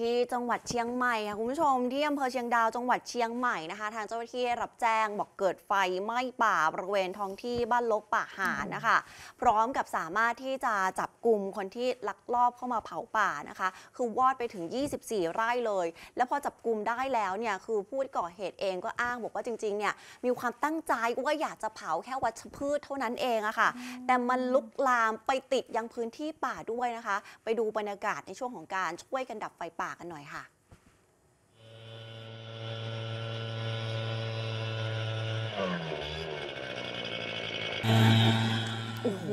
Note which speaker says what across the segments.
Speaker 1: ที่จังหวัดเชียงใหม่ค่ะคุณผู้ชมที่อำเภอเชียงดาวจังหวัดเชียงใหม่นะคะทางเจ้าหน้าที่รับแจ้งบอกเกิดไฟไหม้ป่าบริเวณท้องที่บ้านลกป่าหานนะคะพร้อมกับสามารถที่จะจับกลุ่มคนที่ลักลอบเข้ามาเผาป่านะคะ คือวอดไปถึง 24 ไร่เลย แล้วพอจับกลุ่มได้แล้วเนี่ยคือผู้ก่อเหตุเองก็อ้างบอกว่าจริงๆ เนี่ยมีความตั้งใจว่าอยากจะเผาแค่วัชพืชเท่านั้นเองอะค่ะ แต่มันลุกลามไปติดยังพื้นที่ป่าด้วยนะคะ ไปดูบรรยากาศในช่วงของการช่วยกันดับไฟป่าากันหน่อยค่ะอ่าโอ้โห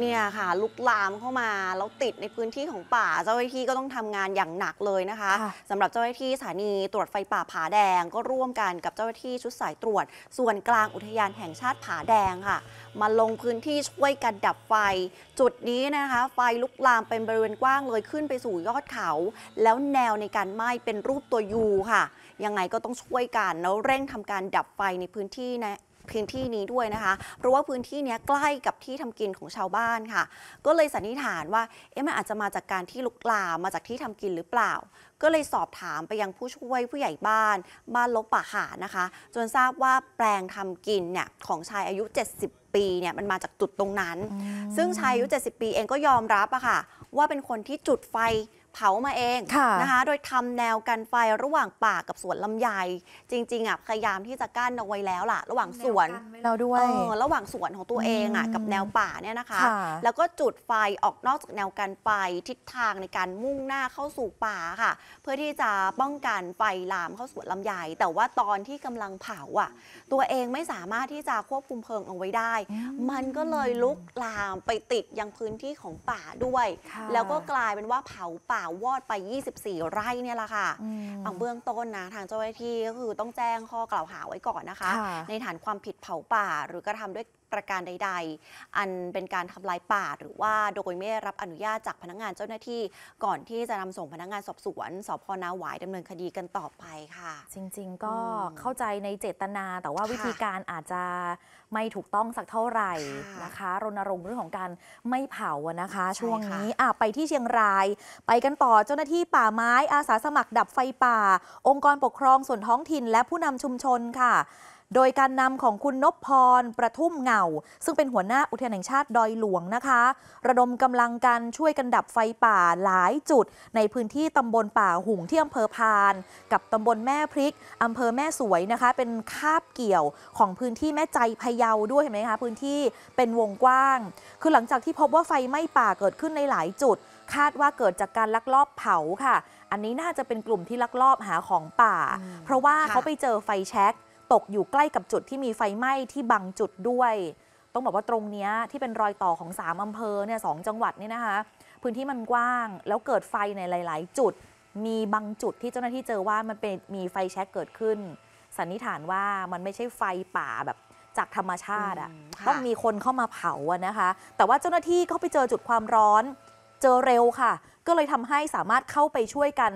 Speaker 1: เนี่ยค่ะลุกลามเข้ามาแล้วติดในพื้นที่ของป่าเจ้าหน้าที่ก็ต้องทำงานอย่างหนักเลยนะคะ สำหรับเจ้าหน้าที่สถานีตรวจไฟป่าผาแดง ก็ร่วมกันกับเจ้าหน้าที่ชุดสายตรวจ ส่วนกลางอุทยานแห่งชาติผาแดงค่ะมาลงพื้นที่ช่วยกันดับไฟ จุดนี้นะคะ ไฟลุกลามเป็นบริเวณกว้างเลยขึ้นไปสู่ยอดเขา แล้วแนวในการไหม้เป็นรูปตัวยูค่ะยังไงก็ต้องช่วยกันแล้วเร่งทำการดับไฟในพื้นที่นะพื้นที่นี้ด้วยนะคะเพราะว่าพื้นที่นี้ใกล้กับที่ทำกินของชาวบ้านค่ะ ก็เลยสันนิษฐานว่า เอ๊ะ มันอาจจะมาจากการที่ลุกลามมาจากที่ทำกินหรือเปล่า ก็เลยสอบถามไปยังผู้ช่วยผู้ใหญ่บ้าน บ้านลกป่าหานะคะ จนทราบว่าแปลงทำกินเนี่ยของชายอายุ 70 ปีเนี่ย มันมาจากจุดตรงนั้น ซึ่งชายอายุ 70 ปีเองก็ยอมรับอะค่ะ ว่าเป็นคนที่จุดไฟเผามาเองะนะคะโดยทำแนวกันไฟระหว่างป่ากับสวนลำไย จริง ๆอ่ะพยายามที่จะกั้นเอาไว้แล้วล่ะ ระหว่างสวนเราด้วยออระหว่างสวนของตัวเองอ่ะกับแนวป่าเนี่ยนะคะ แล้วก็จุดไฟออกนอกจากแนวกันไฟทิศทางในการมุ่งหน้าเข้าสู่ป่าค่ะ เพื่อที่จะป้องกันไฟลามเข้าสวนลำไย แต่ว่าตอนที่กำลังเผาอ่ะ ตัวเองไม่สามารถที่จะควบคุมเพลิงเอาไว้ได้ มันก็เลยลุกลามไปติดยังพื้นที่ของป่าด้วย แล้วก็กลายเป็นว่าเผาป่าาวอดไป 24 ไร่เนี่ยแหละค่ะเอาเบื้องต้นนะ ทางเจ้าหน้าที่ก็คือต้องแจ้งข้อกล่าวหาไว้ก่อนนะคะ ในฐานความผิดเผาป่า หรือกระทำด้วยประการใดๆ อันเป็นการทำลายป่าหรือว่าโดยไม่ได้รับอนุญาตจากพนักงานเจ้าหน้าที่ก่อนที่จะนำส่งพนักงานสอบสวน
Speaker 2: สพนาหวายดำเนินคดีกันต่อไปค่ะ จริงๆ ก็เข้าใจในเจตนา แต่ว่าวิธีการอาจจะไม่ถูกต้องสักเท่าไหร่นะคะ รณรงค์เรื่องของการไม่เผานะคะ ช่วงนี้ไปที่เชียงราย ไปกันต่อเจ้าหน้าที่ป่าไม้อาสาสมัครดับไฟป่า องค์กรปกครองส่วนท้องถิ่นและผู้นำชุมชนค่ะโดยการนำของคุณนพพร ประทุ่มเงา ซึ่งเป็นหัวหน้าอุทยานแห่งชาติดอยหลวงนะคะ ระดมกำลังกันช่วยกันดับไฟป่าหลายจุด ในพื้นที่ตำบลป่าหุงที่อำเภอพาน กับตำบลแม่พริกอำเภอแม่สวยนะคะ เป็นคาบเกี่ยวของพื้นที่แม่ใจพะเยาด้วยเห็นไหมคะพื้นที่เป็นวงกว้าง คือหลังจากที่พบว่าไฟไหม้ป่าเกิดขึ้นในหลายจุด คาดว่าเกิดจากการลักลอบเผาค่ะ อันนี้น่าจะเป็นกลุ่มที่ลักลอบหาของป่า เพราะว่าเขาไปเจอไฟแช็กตกอยู่ใกล้กับจุดที่มีไฟไหม้ที่บางจุดด้วย ต้องบอกว่าตรงนี้ที่เป็นรอยต่อของ3อำเภอเนี่ยสจังหวัดนี่นะคะ พื้นที่มันกว้างแล้วเกิดไฟในหลาย ๆ จุดมีบางจุดที่เจ้าหน้าที่เจอว่ามันเป็นมีไฟแช็กเกิดขึ้นสันนิษฐานว่ามันไม่ใช่ไฟป่าแบบจากธรรมชาติอ่ะต้องมีคนเข้ามาเผาอะนะคะ แต่ว่าเจ้าหน้าที่เขาไปเจอจุดความร้อน เจอเร็วค่ะก็เลยทำให้สามารถเข้าไปช่วยกัน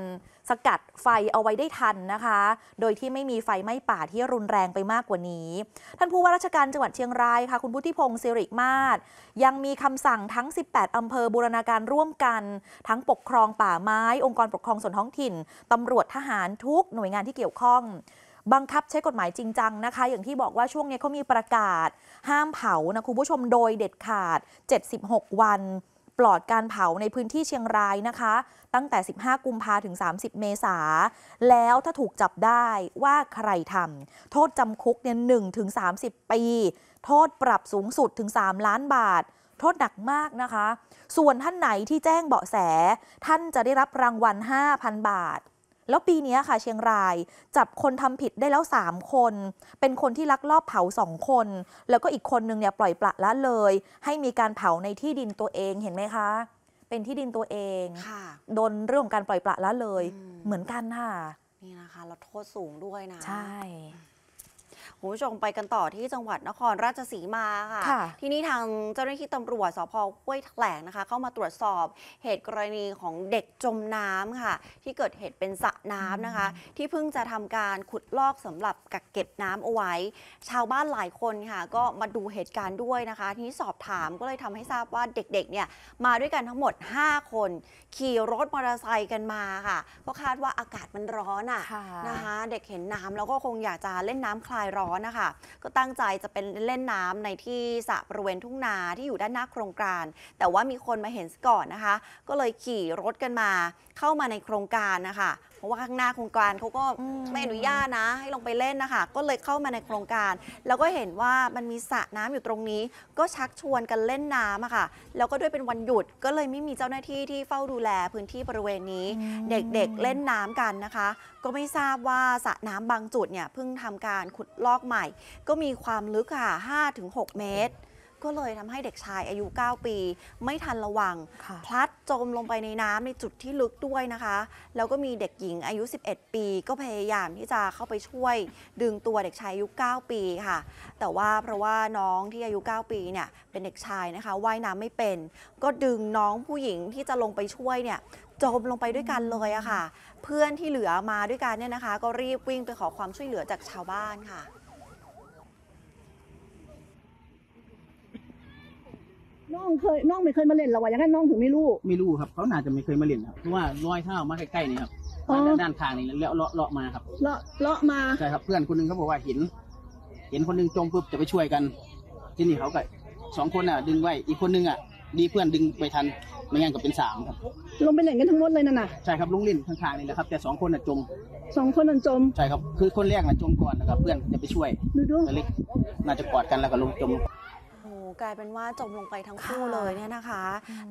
Speaker 2: สกัดไฟเอาไว้ได้ทันนะคะ โดยที่ไม่มีไฟไหม้ป่าที่รุนแรงไปมากกว่านี้ ท่านผู้ว่าราชการจังหวัดเชียงรายค่ะ คุณพุทธิพงศ์สิริมาศยังมีคำสั่งทั้ง 18 อำเภอบูรณาการร่วมกัน ทั้งปกครองป่าไม้ องค์กรปกครองส่วนท้องถิ่นตำรวจทหารทุกหน่วยงานที่เกี่ยวข้อง บังคับใช้กฎหมายจริงจังนะคะ อย่างที่บอกว่าช่วงนี้เขามีประกาศ ห้ามเผานะคุณผู้ชมโดยเด็ดขาด 76 วันปลอดการเผาในพื้นที่เชียงรายนะคะ ตั้งแต่ 15 กุมภาถึง 30 เมษาแล้วถ้าถูกจับได้ว่าใครทำโทษจำคุกเนี่ย1ถึง30 ปี โทษปรับสูงสุดถึง 3 ล้านบาท โทษหนักมากนะคะ ส่วนท่านไหนที่แจ้งเบาะแส ท่านจะได้รับรางวัล 5,000 บาทแล้วปีนี้ค่ะ เชียงรายจับคนทำผิดได้แล้ว 3 คน เป็นคนที่ลักลอบเผา 2 คน แล้วก็อีกคนนึงเนี่ยปล่อยปละละเลย ให้มีการเผาในที่ดินตัวเองเห็นไหมคะ เป็นที่ดินตัวเองโดนเรื่องการปล่อยปละละเลย เหมือนกันค่ะ
Speaker 1: นี่นะคะ เราโทษสูงด้วยนะใช่คุณผู้ชมไปกันต่อที่จังหวัดนครราชสีมาค่ะที่นี่ทางเจ้าหน้าที่ตำรวจสพห้วยแถลงนะคะ เข้ามาตรวจสอบเหตุกรณีของเด็กจมน้ำค่ะ ที่เกิดเหตุเป็นสระน้ำนะคะ ที่เพิ่งจะทำการขุดลอกสำหรับกักเก็บน้ำเอาไว้ ชาวบ้านหลายคนค่ะก็มาดูเหตุการณ์ด้วยนะคะ ที่สอบถามก็เลยทำให้ทราบว่าเด็กๆเนี่ยมาด้วยกันทั้งหมด 5 คนขี่รถมอเตอร์ไซค์กันมาค่ะก็คาดว่าอากาศมันร้อนอ่ะนะคะเด็กเห็นน้ำแล้วก็คงอยากจะเล่นน้ำคลายร้อน้อนนะคะก็ตั้งใจจะเป็นเล่นน้ำในที่สระบริเวณทุ่งนาที่อยู่ด้านหน้าโครงการ แต่ว่ามีคนมาเห็นก่อนนะคะ ก็เลยขี่รถกันมาเข้ามาในโครงการนะคะพราะว่าข้างหน้าโครงการเขาก็ไม่อนุญาตนะให้ลงไปเล่นนะคะก็เลยเข้ามาในโครงการ แล้วก็เห็นว่ามันมีสระน้ำอยู่ตรงนี้ ก็ชักชวนกันเล่นน้ำอะค่ะ แล้วก็ด้วยเป็นวันหยุดก็เลยไม่มีเจ้าหน้าที่ที่เฝ้าดูแลพื้นที่บริเวณนี้ เด็กๆเล่นน้ำกันนะคะ ก็ไม่ทราบว่าสระน้ำบางจุดเนี่ยเพิ่งทำการขุดลอกใหม่ ก็มีความลึกค่ะ5-6 เมตรก็เลยทำให้เด็กชายอายุ 9 ปีไม่ทันระวัง พลัดจมลงไปในน้ำในจุดที่ลึกด้วยนะคะ แล้วก็มีเด็กหญิงอายุ 11 ปีก็พยายามที่จะเข้าไปช่วย ดึงตัวเด็กชายอายุ 9 ปีค่ะ แต่ว่าเพราะว่าน้องที่อายุ 9 ปีเนี่ยเป็นเด็กชายนะคะว่ายน้ำไม่เป็น ก็ดึงน้องผู้หญิงที่จะลงไปช่วยเนี่ยจมลงไปด้วยกันเลยอะค่ะ เพื่อนที่เหลือมาด้วยกันเนี่ยนะคะ ก็รีบวิ่งไปขอความช่วยเหลือจากชาวบ้านค่ะน้องเคยน้องไม่เคยมาเล่นเราวะยังไั้นน้องถึงไม่รู้ ไม่รู้ครับเขาน่าจะไม่เคยมาเล่นครับเ
Speaker 2: พราะว่ารอยเท้ามาใกล้ๆนี่ครับมาด้านทางนี่แล้วเลาะเลาะมาครับเลาะเลาะมาใช่ครับเพื่อนคนหนึงเขาบอกว่าเห็นเห็นคนหนึงจมปุ๊บจะไปช่วยกัน ที่นี่เขาก็สองคนอ่ะ ดึงไว้อีกคนหนึงอ่ะดีเพื่อนดึงไปทันไม่งั้นก็เป็นสามครับลงไปเล่นกันทั้งหมดเลยนั่นน่ะใช่ครับลุงลล่นทางๆนี่แหละครั
Speaker 1: บ แต่สองคนอ่ะจมสองคนนั่นจมใช่ครับคือคนแรกน่ะจมก่อนนะครับเพื่อนจะไปช่วยดูดู
Speaker 2: น่าจะกอดกันแล้วก็ลงจม
Speaker 1: กลายเป็นว่าจมลงไปทั้งคู่เลยเนี่ยนะคะ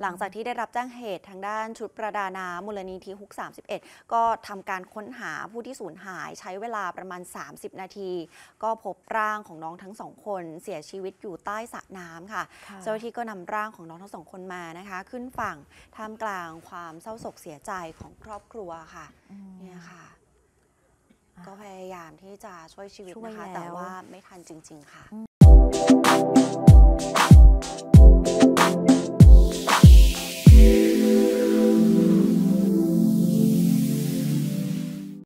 Speaker 1: หลังจากที่ได้รับแจ้งเหตุทางด้านชุดประดาน้ำมูลนิธิฮุก31ก็ทำการค้นหาผู้ที่สูญหายใช้เวลาประมาณ 30 นาที ก็พบร่างของน้องทั้งสองคนเสียชีวิตอยู่ใต้สระน้ำค่ะเจ้าหน้าที่ก็นำร่างของน้องทั้งสองคนมานะคะ ขึ้นฝั่งท่ามกลางความเศร้าโศกเสียใจของครอบครัวค่ะเนี่ยค่ะ ก็พยายามที่จะช่วยชีวิตนะคะแต่ว่าไม่ทันจริง ๆค่ะ